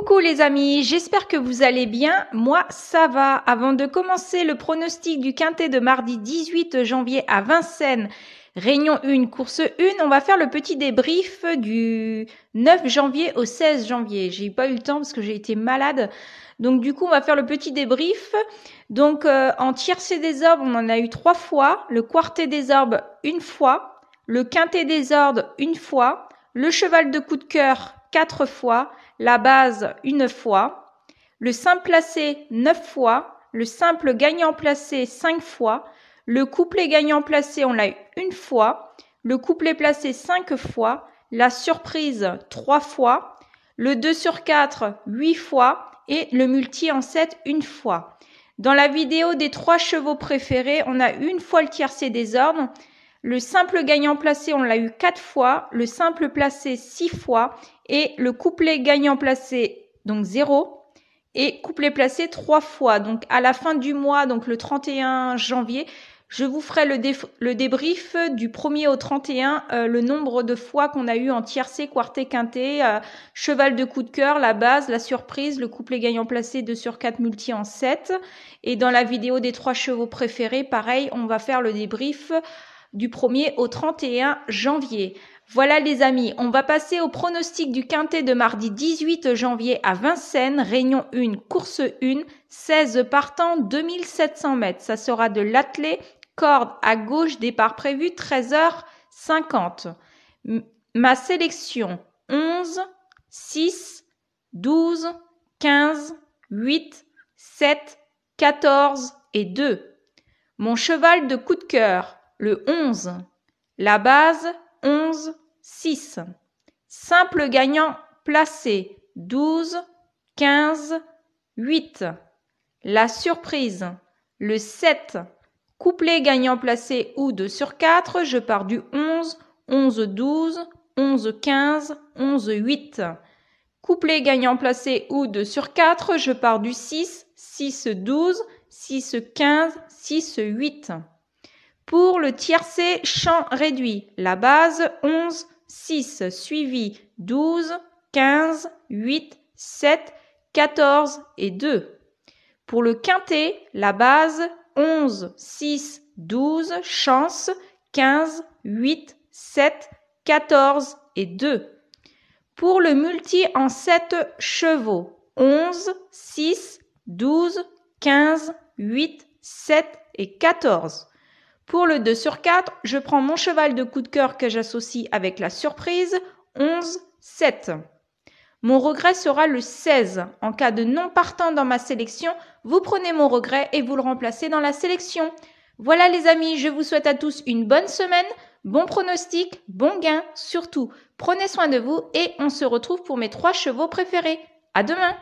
Coucou les amis, j'espère que vous allez bien. Moi, ça va. Avant de commencer le pronostic du quintet de mardi 18 janvier à Vincennes, Réunion 1, course 1, on va faire le petit débrief du 9 janvier au 16 janvier. J'ai pas eu le temps parce que j'ai été malade. Donc du coup, on va faire le petit débrief. Donc euh, en tiercé des orbes, on en a eu trois fois, le quartet des orbes une fois, le quintet des ordres une fois, le cheval de coup de cœur quatre fois, la base une fois, le simple placé neuf fois, le simple gagnant placé cinq fois, le couplet gagnant placé on l'a eu une fois, le couplet placé cinq fois, la surprise trois fois, le 2 sur 4 huit fois et le multi en 7 une fois. Dans la vidéo des trois chevaux préférés, on a une fois le tiercé des ordres, le simple gagnant placé, on l'a eu quatre fois, le simple placé six fois et le couplet gagnant placé, donc 0, et couplet placé trois fois. Donc à la fin du mois, donc le 31 janvier, je vous ferai le, débrief du 1er au 31, euh, le nombre de fois qu'on a eu en tiercé, quarté, quinté, euh, cheval de coup de cœur, la base, la surprise, le couplet gagnant placé 2 sur 4 multi en 7. Et dans la vidéo des trois chevaux préférés, pareil, on va faire le débrief du 1er au 31 janvier. Voilà les amis, on va passer au pronostic du quintet de mardi 18 janvier à Vincennes, Réunion 1, course 1, 16 partants, 2700 mètres. Ça sera de l'attelé, corde à gauche, départ prévu 13h50. Ma sélection 11, 6, 12, 15, 8, 7, 14 et 2. Mon cheval de coup de cœur le 11. La base, 11, 6. Simple gagnant placé, 12, 15, 8. La surprise, le 7. Couplet gagnant placé ou 2 sur 4, je pars du 11, 11, 12, 11, 15, 11, 8. Couplet gagnant placé ou 2 sur 4, je pars du 6, 6, 12, 6, 15, 6, 8. Pour le tiercé champ réduit, la base 11, 6, suivi 12, 15, 8, 7, 14 et 2. Pour le quintet, la base 11, 6, 12, chance 15, 8, 7, 14 et 2. Pour le multi en 7 chevaux, 11, 6, 12, 15, 8, 7 et 14. Pour le 2 sur 4, je prends mon cheval de coup de cœur que j'associe avec la surprise, 11, 7. Mon regret sera le 16. En cas de non partant dans ma sélection, vous prenez mon regret et vous le remplacez dans la sélection. Voilà les amis, je vous souhaite à tous une bonne semaine, bon pronostic, bon gain, surtout prenez soin de vous et on se retrouve pour mes trois chevaux préférés. À demain!